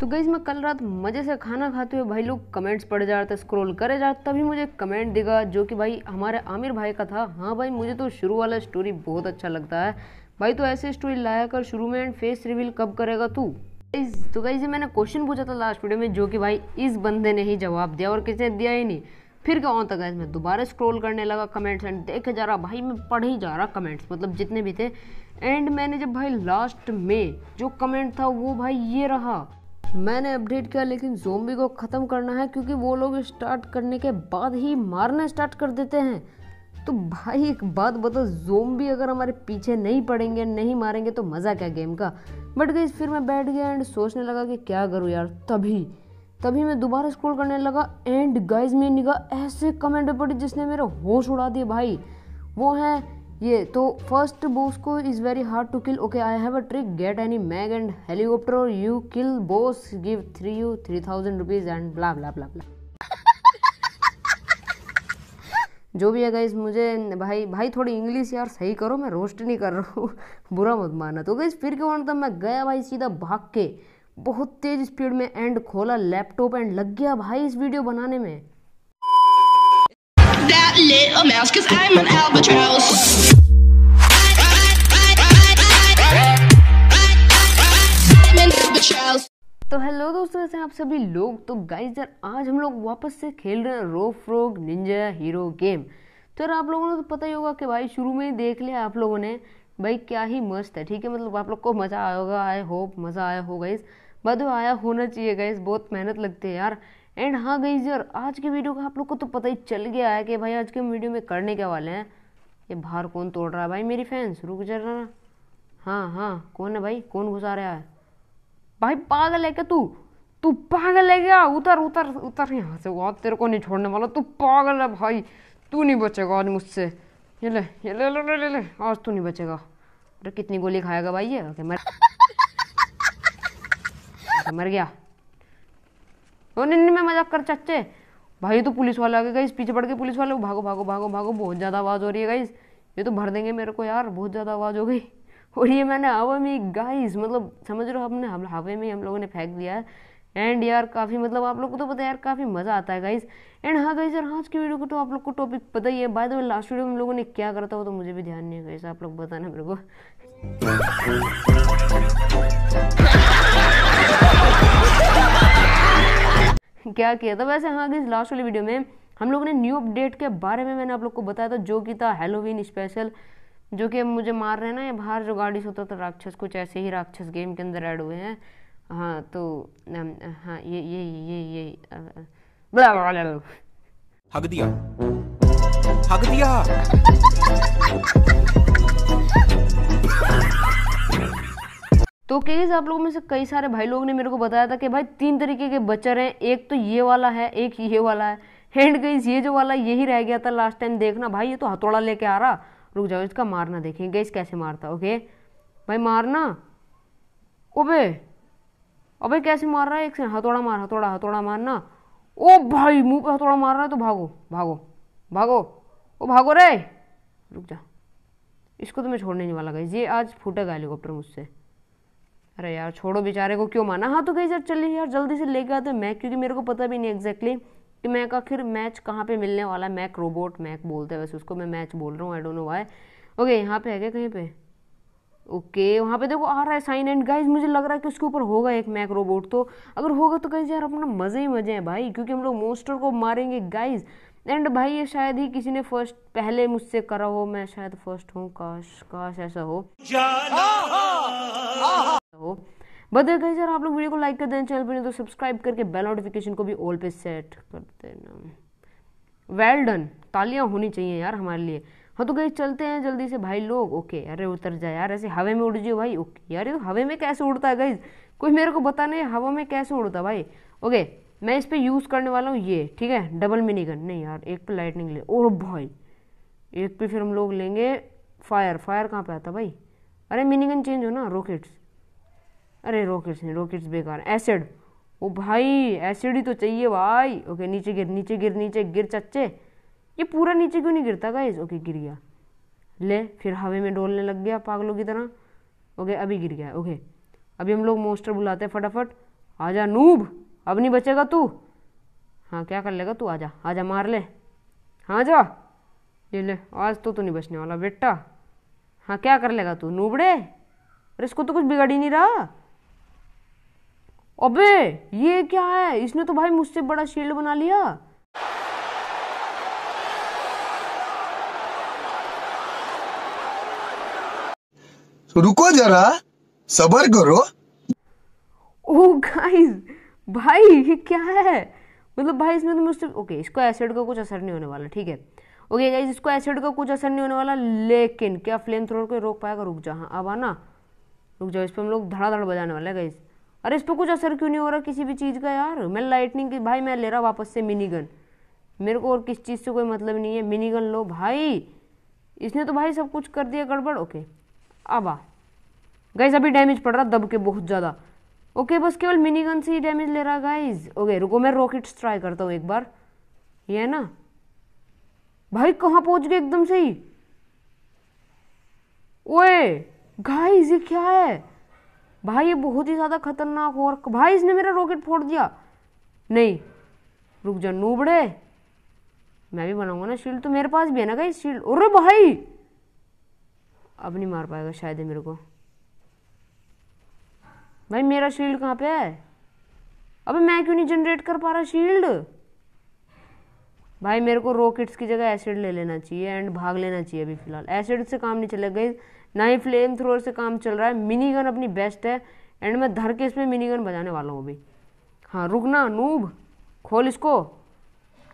तो गई मैं कल रात मज़े से खाना खाते हुए भाई लोग कमेंट्स पढ़ जा रहा था स्क्रॉल करे जा रहा तभी मुझे कमेंट दिखा जो कि भाई हमारे आमिर भाई का था हाँ भाई मुझे तो शुरू वाला स्टोरी बहुत अच्छा लगता है भाई तो ऐसे स्टोरी लाया कर शुरू में एंड फेस रिवील कब करेगा तू गाइज तो गाइज मैंने क्वेश्चन पूछा था लास्ट वीडियो में जो कि भाई इस बंदे ने ही जवाब दिया और किसी ने दिया ही नहीं फिर क्या होता गाइज मैं दोबारा स्क्रॉल करने लगा कमेंट्स एंड देखे जा रहा भाई मैं पढ़ ही जा रहा कमेंट्स मतलब जितने भी थे एंड मैंने जब भाई लास्ट में जो कमेंट था वो भाई ये रहा मैंने अपडेट किया लेकिन जोम्बी को ख़त्म करना है क्योंकि वो लोग स्टार्ट करने के बाद ही मारना स्टार्ट कर देते हैं तो भाई एक बात बताओ जोम्बी अगर हमारे पीछे नहीं पड़ेंगे नहीं मारेंगे तो मज़ा क्या गेम का बट गई फिर मैं बैठ गया एंड सोचने लगा कि क्या करूँ यार तभी तभी मैं दोबारा स्क्रॉल करने लगा एंड गाइज मेरी निगाह ऐसे कमेंट पड़ी जिसने मेरा होश उड़ा दिया भाई वो हैं ये तो फर्स्ट बोस को is very hard to kill okay I have a trick get any mag and helicopter you kill boss give three you three thousand rupees and blah blah blah blah जो भी है guys मुझे भाई भाई थोड़ी English यार सही करो मैं रोस्ट नहीं कर रहा हूँ बुरा मत माना तो गाइज फिर क्या मानता मैं गया भाई सीधा भाग के बहुत तेज़ स्पीड में एंड खोला लैपटॉप एंड लग गया भाई इस वीडियो बनाने में that little mouse, cause I'm an albatross. तो हेलो दोस्तों ऐसे आप सभी लोग तो गाइस यार आज हम लोग वापस से खेल रहे हैं rope frog ninja hero game तो यार आप लोगों ने तो पता ही होगा कि भाई शुरू में ही देख लिया आप लोगों ने भाई क्या ही मस्त है ठीक है मतलब आप लोग को मज़ा आया होगा आई होप मज़ा आया हो गाइस बद आया होना चाहिए गाइस बहुत मेहनत लगती है यार एंड हाँ गई यार आज के वीडियो का आप लोग को तो पता ही चल गया है कि भाई आज के वीडियो में करने क्या वाले हैं ये बाहर कौन तोड़ रहा है भाई मेरी फैंस रुक जा रहा हाँ हाँ कौन है भाई कौन घुसा रहा है भाई पागल है क्या तू तू पागल है क्या उतर उतर उतर यहाँ से वो तेरे को नहीं छोड़ने वाला तू पागल है भाई तू नहीं बचेगा आज मुझसे ये ले ये ले ले ले ले ले आज तू नहीं बचेगा अरे कितनी गोली खाएगा भाई ये मर मर गया और इनमें मजाक कर चाचे भाई तो पुलिस वाला आ गया गाइस पीछे पड़ के पुलिस वाले भागो भागो भागो भागो बहुत ज़्यादा आवाज़ हो रही है गाइस ये तो भर देंगे मेरे को यार बहुत ज़्यादा आवाज़ हो गई और ये मैंने हवा में गाइस मतलब समझ रहे हो हमने हवा में हम लोगों ने फेंक दिया है एंड यार काफ़ी मतलब आप लोग को तो पता है यार काफ़ी मज़ा आता है गाइस एंड हाँ गाइस यार आज की वीडियो को तो आप लोग को टॉपिक पता ही है by the way last video में हम लोगों ने क्या करता वो तो मुझे भी ध्यान नहीं है गाइस आप लोग बताना मेरे को क्या किया था वैसे हाँ इस लास्ट वाली वीडियो में हम लोगों ने न्यू अपडेट के बारे में मैंने आप लोग को बताया था जो कि था हेलोवीन स्पेशल जो कि मुझे मार रहे हैं ना बाहर जो गाड़ी से होता था राक्षस कुछ ऐसे ही राक्षस गेम के अंदर ऐड हुए हैं हाँ तो हाँ ये ये ये ये बड़ा दिया दिया तो कई आप लोगों में से कई सारे भाई लोगों ने मेरे को बताया था कि भाई तीन तरीके के बच्चर हैं एक तो ये वाला है एक ये वाला है हैंड गईज ये जो वाला यही रह गया था लास्ट टाइम देखना भाई ये तो हथौड़ा लेके आ रहा रुक जाओ इसका मारना देखें गैस कैसे मारता ओके भाई मारना ओबे अबे कैसे मार रहा है एक से हथौड़ा मार हथौड़ा हथौड़ा मारना ओ भाई मुंह पे हथौड़ा मार रहा है तो भागो भागो भागो ओ भागो रे रुक जा इसको तो मैं छोड़ने नहीं वाला गई ये आज फूटेगा हेलीकॉप्टर मुझसे अरे यार छोड़ो बेचारे को क्यों माना हाँ तो गई सर चलिए यार जल्दी से लेके आते मैक क्योंकि मेरे को पता भी नहीं एग्जैक्टली कि मैक आखिर मैच कहाँ पे मिलने वाला है मैक रोबोट मैक बोलते हैं वैसे उसको मैं मैच बोल रहा हूँ I don't know why okay यहाँ पे है क्या कहीं पे ओके वहाँ पे देखो आ रहा है साइन एंड गाइज मुझे लग रहा है कि उसके ऊपर होगा एक मैक रोबोट तो अगर होगा तो कहीं यार अपना मज़े ही मज़े हैं भाई क्योंकि हम लोग मोस्टर को मारेंगे गाइज एंड भाई ये शायद ही किसी ने फर्स्ट पहले मुझसे करा हो मैं शायद फर्स्ट हूँ काश काश ऐसा हो बदल गए सर आप लोग वीडियो को लाइक कर देना चैनल पर तो सब्सक्राइब करके बेल नोटिफिकेशन को भी ऑल पे सेट कर देना वेल डन तालियां होनी चाहिए यार हमारे लिए हाँ तो गई चलते हैं जल्दी से भाई लोग ओके अरे उतर जाए यार ऐसे हवा में उड़ जियो भाई ओके यार हवे तो हवा में कैसे उड़ता है गई कोई मेरे को बता नहीं हवा में कैसे उड़ता भाई ओके मैं इस पर यूज़ करने वाला हूँ ये ठीक है डबल मिनी गन नहीं यार एक पे लाइटनिंग ले ओह oh भाई एक पे फिर हम लोग लेंगे फायर फायर कहाँ पे आता भाई अरे मिनी गन चेंज हो ना रॉकेट्स अरे रॉकेट्स नहीं रॉकेट्स बेकार एसिड ओ भाई एसिड ही तो चाहिए भाई ओके नीचे गिर नीचे गिर नीचे गिर चच्चे ये पूरा नीचे क्यों नहीं गिरता गाइस ओके गिर गया ले फिर हवे में डोलने लग गया पागलों की तरह ओके अभी गिर गया ओके अभी हम लोग मोस्टर बुलाते हैं फटाफट आजा नूब अब नहीं बचेगा तू हाँ क्या कर लेगा तू आजा आजा मार ले हाँ जा ये ले आज तो तू नहीं बचने वाला बेटा हाँ क्या कर लेगा तू नूबड़े अरे इसको तो कुछ बिगड़ ही नहीं रहा अबे ये क्या है इसने तो भाई मुझसे बड़ा शील्ड बना लिया तो रुको जरा सबर करो ओ गाइस भाई ये क्या है मतलब भाई इसने तो मुझसे ओके इसको एसिड का कुछ असर नहीं होने वाला ठीक है ओके गाइस इसको एसिड का कुछ असर नहीं होने वाला लेकिन क्या फ्लेम थ्रोर को रोक पाएगा रुक जा हाँ अब आना रुक जाओ इस पर हम लोग धड़ाधड़ बजाने वाले गाइस अरे इस पर कुछ असर क्यों नहीं हो रहा किसी भी चीज़ का यार मैं लाइटनिंग की भाई मैं ले रहा वापस से मिनी गन मेरे को और किस चीज़ से कोई मतलब नहीं है मिनी गन लो भाई इसने तो भाई सब कुछ कर दिया गड़बड़ ओके अब आ गाइज अभी डैमेज पड़ रहा दब के बहुत ज़्यादा ओके बस केवल मिनी गन से ही डैमेज ले रहा गाइज ओके रुको मैं रॉकेट्स ट्राई करता हूँ एक बार ये है ना भाई कहाँ पहुँच गए एकदम से ही ओए गाइज ये क्या है भाई ये बहुत ही ज़्यादा खतरनाक और भाई इसने मेरा रॉकेट फोड़ दिया नहीं रुक जा नूबड़े मैं भी बनाऊंगा ना शील्ड तो मेरे पास भी है ना कहीं शील्ड अरे भाई अब नहीं मार पाएगा शायद मेरे को भाई मेरा शील्ड कहाँ पे है अबे मैं क्यों नहीं जनरेट कर पा रहा शील्ड भाई मेरे को रॉकेट्स की जगह एसिड ले लेना चाहिए एंड भाग लेना चाहिए अभी फिलहाल एसिड से काम नहीं चलेगा ना ही फ्लेम थ्रोअर से काम चल रहा है मिनी गन अपनी बेस्ट है एंड मैं धर के इसमें मिनी गन बजाने वाला हूँ अभी हाँ रुकना नूब खोल इसको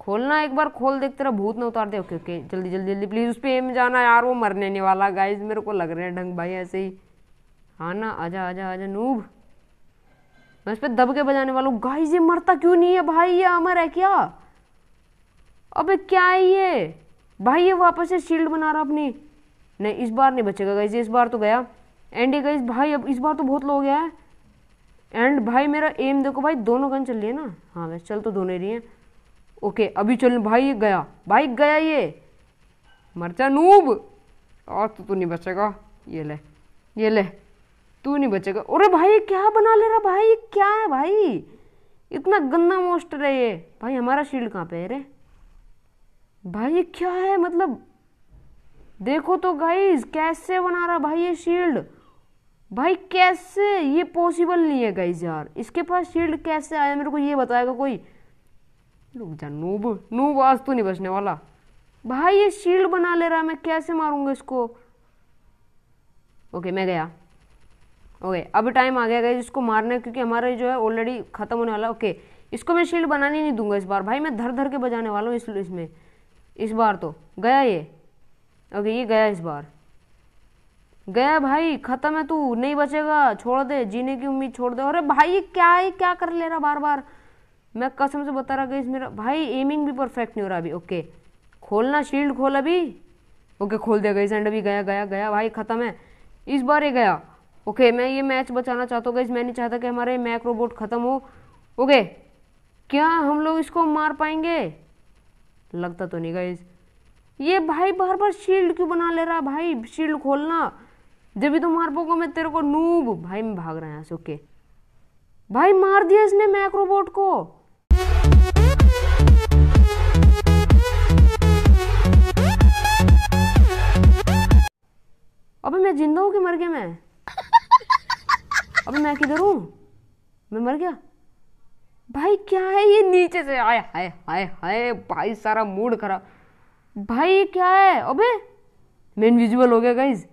खोलना एक बार खोल देख तेरा भूत ना उतार दे ओके ओके जल्दी जल्दी जल्दी प्लीज़ उस पर एम जाना यार वो मरने नहीं वाला गाइज मेरे को लग रहे हैं ढंग भाई ऐसे ही हाँ ना आजा आजा आजा नूब मैं इस पर दब के बजाने वाला हूँ गाइज ये मरता क्यों नहीं है भाई ये अमर है क्या अबे क्या है ये भाई ये वापस से शील्ड बना रहा अपनी नहीं इस बार नहीं बचेगा गई इस बार तो गया एंड ये भाई अब इस बार तो बहुत लोग गया है एंड भाई मेरा एम देखो भाई दोनों गन चल रही है ना हाँ वैसे चल तो दोनों ही रही है ओके अभी चल भाई ये गया भाई गया ये मरचा नूब और तो तू नहीं बचेगा ये ले ये ले तू नहीं बचेगा अरे भाई क्या बना ले रहा भाई ये क्या है भाई इतना गंदा मोस्टर है ये भाई हमारा शील्ड कहाँ पे है रे भाई ये क्या है मतलब देखो तो गाइज कैसे बना रहा भाई ये शील्ड भाई कैसे ये पॉसिबल नहीं है गाइज यार इसके पास शील्ड कैसे आया मेरे को ये बताएगा कोई रुक जा नूब नूब आज तो नहीं बचने वाला भाई ये शील्ड बना ले रहा मैं कैसे मारूंगा इसको ओके मैं गया ओके अब टाइम आ गया गाइज इसको मारने क्योंकि हमारा जो है ऑलरेडी ख़त्म होने वाला ओके इसको मैं शील्ड बनाने नहीं दूंगा इस बार भाई मैं धर धर के बजाने वाला हूँ इसमें इस बार तो गया ये ओके ये गया इस बार गया भाई खत्म है तू नहीं बचेगा छोड़ दे जीने की उम्मीद छोड़ दे अरे भाई क्या है क्या कर ले रहा बार बार मैं कसम से बता रहा गई मेरा भाई एमिंग भी परफेक्ट नहीं हो रहा अभी ओके खोलना शील्ड खोल अभी ओके खोल दे गई एंड अभी गया गया गया भाई खत्म है इस बार ये गया ओके मैं ये मैच बचाना चाहता हूँ गई मैं नहीं चाहता कि हमारे मैक रोबोट खत्म हो ओके क्या हम लोग इसको मार पाएंगे लगता तो नहीं गई ये भाई बार बार शील्ड क्यों बना ले रहा भाई शील्ड खोलना जब भी तुम तो मार पोगो मैं तेरे को नूब भाई मैं भाग रहा है यहां से ओके भाई मार दिया इसने मैक्रोबोट को अबे मैं जिंदा हूं कि मर गया मैं अबे मैं किधर हूं मैं मर गया भाई क्या है ये नीचे से आए हाय हाय हाय भाई सारा मूड खराब भाई क्या है अबे मैं इनविजिबल हो गया गाइज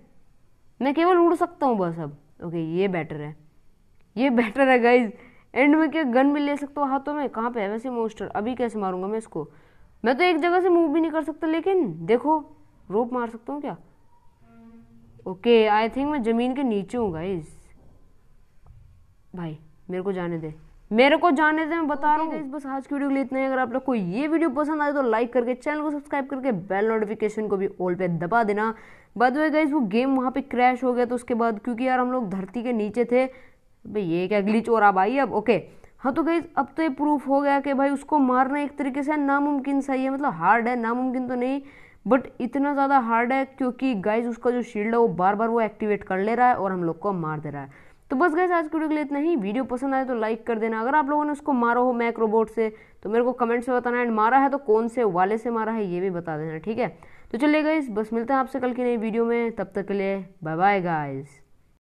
मैं केवल उड़ सकता हूँ बस अब ओके ये बेटर है ये बेटर है गाइज एंड में क्या गन भी ले सकता हूँ हाथों में कहाँ पे है वैसे मोस्टर अभी कैसे मारूंगा मैं इसको मैं तो एक जगह से मूव भी नहीं कर सकता लेकिन देखो रोप मार सकता हूँ क्या ओके आई थिंक मैं ज़मीन के नीचे हूँ गाइज भाई मेरे को जाने दे मेरे को जाने से मैं बता रहा हूँ तो- बस आज की वीडियो के लिए इतना ही अगर आप लोग को ये वीडियो पसंद आए तो लाइक करके चैनल को सब्सक्राइब करके बेल नोटिफिकेशन को भी ऑल पे दबा देना बाद में गई वो गेम वहाँ पे क्रैश हो गया तो उसके बाद क्योंकि यार हम लोग धरती के नीचे थे भाई ये क्या ग्लिच और आप आई अब ओके हाँ तो गई अब तो ये प्रूफ हो गया कि भाई उसको मारना एक तरीके से नामुमकिन सही है मतलब हार्ड है नामुमकिन तो नहीं बट इतना ज़्यादा हार्ड है क्योंकि गाइज उसका जो शील्ड है वो बार बार वो एक्टिवेट कर ले रहा है और हम लोग को मार दे रहा है तो बस गए आज वीडियो के लिए इतना ही वीडियो पसंद आए तो लाइक कर देना अगर आप लोगों ने उसको मारो हो मैक रोबोट से तो मेरे को कमेंट्स में बताना एंड मारा है तो कौन से वाले से मारा है ये भी बता देना ठीक है तो चलिए गाइज बस मिलते हैं आपसे कल की नई वीडियो में तब तक के लिए बाय बाय गाइज़